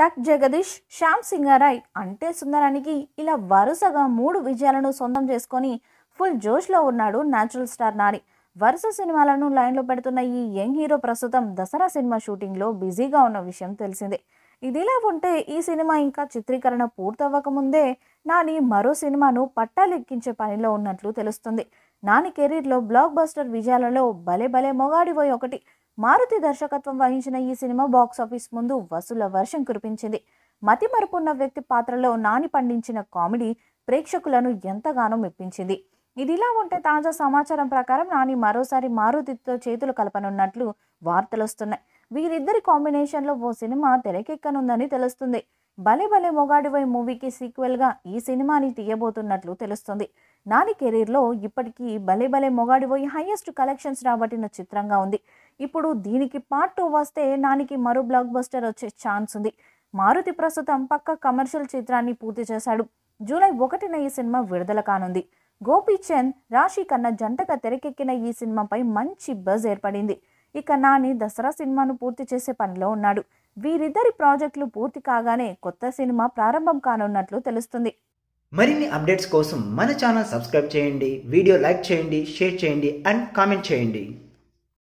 టక్ జగదీష్ శ్యామ్ సింగారాయ్ అంటే సుందరానికి ఇలా వరుసగా మూడు విజయాలను సొంతం చేసుకొని ఫుల్ జోష్లో ఉన్నాడు న్యాచురల్ స్టార్ నాని వరుస సినిమాలను లైన్లో పెడుతున్న ఈ యంగ్ హీరో ప్రస్తుతం దసరా సినిమా షూటింగ్లో బిజీగా ఉన్న విషయం తెలిసిందే ఇదిలా ఉంటే ఈ సినిమా ఇంకా చిత్రీకరణ పూర్తవ్వకముందే నాని మరో సినిమాను పట్టాలెక్కించే పనిలో ఉన్నట్లు తెలుస్తుంది నాని కెరీర్లో బ్లాక్ బస్టర్ విజయాలలో భలే భలే మొగాడిపోయి ఒకటి మారుతి దర్శకత్వం వహించిన ఈ సినిమా బాక్సాఫీస్ ముందు వసూల వర్షం కురిపించింది మతి మరుపున్న వ్యక్తి పాత్రలో నాని పండించిన కామెడీ ప్రేక్షకులను ఎంతగానో మెప్పించింది ఇదిలా ఉంటే తాజా సమాచారం ప్రకారం నాని మరోసారి మారుతితో చేతులు కలపనున్నట్లు వార్తలు వస్తున్నాయి వీరిద్దరి కాంబినేషన్లో ఓ సినిమా తెరకెక్కనుందని తెలుస్తుంది భలే భలే మొగాడివై మూవీకి సీక్వెల్గా ఈ సినిమాని తీయబోతున్నట్లు తెలుస్తుంది నాని కెరీర్లో ఇప్పటికీ భలే భలే మొగాడిపోయి హైయెస్ట్ కలెక్షన్స్ రాబట్టిన చిత్రంగా ఉంది ఇప్పుడు దీనికి పార్ట్ టూ వస్తే నానికి మరో బ్లాక్ బస్టర్ వచ్చే ఛాన్స్ ఉంది మారుతి ప్రస్తుతం పక్క కమర్షియల్ చిత్రాన్ని పూర్తి చేశాడు జూలై ఒకటిన ఈ సినిమా విడుదల కానుంది గోపీచంద్ రాశి కన్నా జంటగా తెరకెక్కిన ఈ సినిమాపై మంచి బజ్ ఏర్పడింది ఇక నాని దసరా సినిమాను పూర్తి చేసే పనిలో ఉన్నాడు వీరిద్దరి ప్రాజెక్టులు పూర్తి కాగానే కొత్త సినిమా ప్రారంభం కానున్నట్లు తెలుస్తుంది మరిన్ని అప్డేట్స్ కోసం మన ఛానల్ సబ్స్క్రైబ్ చేయండి వీడియో లైక్ చేయండి షేర్ చేయండి అండ్ కామెంట్ చేయండి